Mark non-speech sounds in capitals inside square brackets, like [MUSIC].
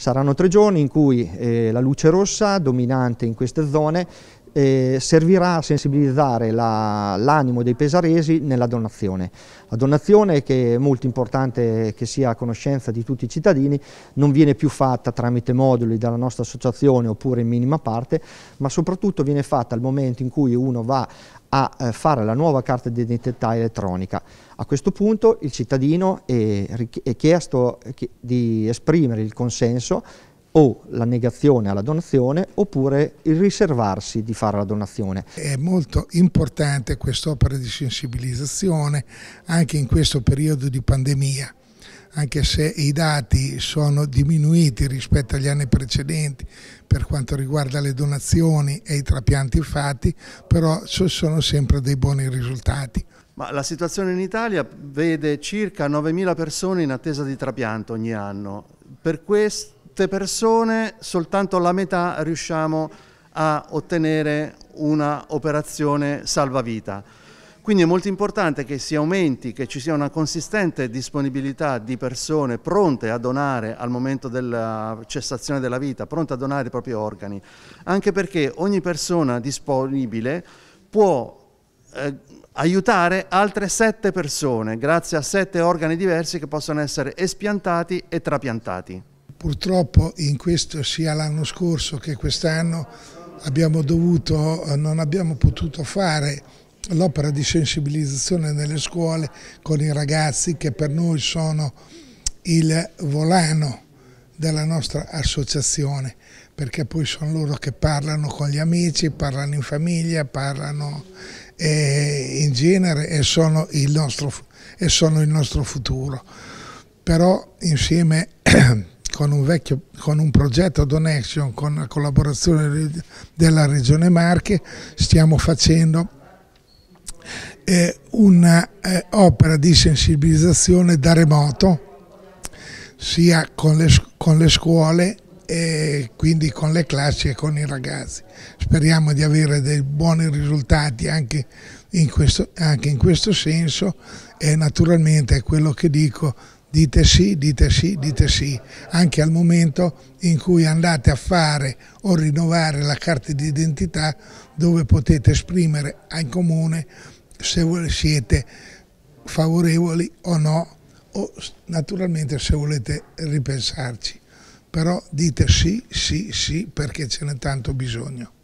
Saranno tre giorni in cui eh, la luce rossa dominante in queste zone eh, servirà a sensibilizzare l'animo la, dei pesaresi nella donazione. La donazione, che è molto importante che sia a conoscenza di tutti i cittadini, non viene più fatta tramite moduli dalla nostra associazione oppure in minima parte, ma soprattutto viene fatta al momento in cui uno va a eh, fare la nuova carta di identità elettronica. A questo punto il cittadino è, è chiesto eh, di esprimere il consenso o la negazione alla donazione oppure il riservarsi di fare la donazione. È molto importante quest'opera di sensibilizzazione anche in questo periodo di pandemia anche se i dati sono diminuiti rispetto agli anni precedenti per quanto riguarda le donazioni e i trapianti fatti, però ci sono sempre dei buoni risultati. Ma la situazione in Italia vede circa 9.000 persone in attesa di trapianto ogni anno. Per questo tutte persone, soltanto la metà riusciamo a ottenere una operazione salvavita. Quindi è molto importante che si aumenti, che ci sia una consistente disponibilità di persone pronte a donare al momento della cessazione della vita, pronte a donare i propri organi, anche perché ogni persona disponibile può eh, aiutare altre sette persone grazie a sette organi diversi che possono essere espiantati e trapiantati. Purtroppo in questo sia l'anno scorso che quest'anno abbiamo dovuto, eh, non abbiamo potuto fare l'opera di sensibilizzazione nelle scuole con i ragazzi che per noi sono il volano della nostra associazione perché poi sono loro che parlano con gli amici, parlano in famiglia, parlano eh, in genere e sono, nostro, e sono il nostro futuro. Però insieme [CLEARS THROAT] con un, vecchio, con un progetto Donation, con la collaborazione della Regione Marche, stiamo facendo eh, un'opera eh, di sensibilizzazione da remoto, sia con le, con le scuole e quindi con le classi e con i ragazzi. Speriamo di avere dei buoni risultati anche in questo, anche in questo senso e naturalmente è quello che dico dite sì, dite sì, dite sì, anche al momento in cui andate a fare o rinnovare la carta d'identità dove potete esprimere in comune se siete favorevoli o no o naturalmente se volete ripensarci, però dite sì, sì, sì perché ce n'è tanto bisogno.